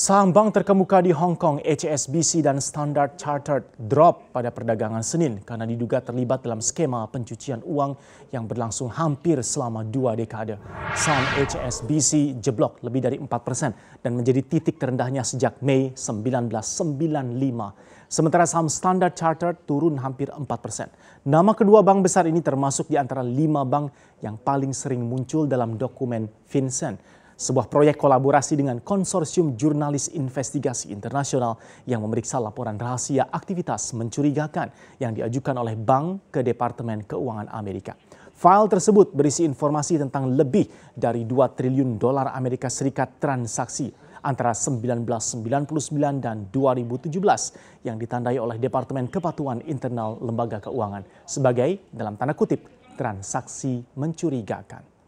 Saham bank terkemuka di Hong Kong, HSBC dan Standard Chartered drop pada perdagangan Senin karena diduga terlibat dalam skema pencucian uang yang berlangsung hampir selama dua dekade. Saham HSBC jeblok lebih dari 4 persen dan menjadi titik terendahnya sejak Mei 1995. Sementara saham Standard Chartered turun hampir 4 persen. Nama kedua bank besar ini termasuk di antara lima bank yang paling sering muncul dalam dokumen Vincent sebuah proyek kolaborasi dengan konsorsium jurnalis investigasi internasional yang memeriksa laporan rahasia aktivitas mencurigakan yang diajukan oleh bank ke Departemen Keuangan Amerika. File tersebut berisi informasi tentang lebih dari 2 triliun dolar Amerika Serikat transaksi antara 1999 dan 2017 yang ditandai oleh Departemen Kepatuhan Internal Lembaga Keuangan sebagai dalam tanda kutip transaksi mencurigakan.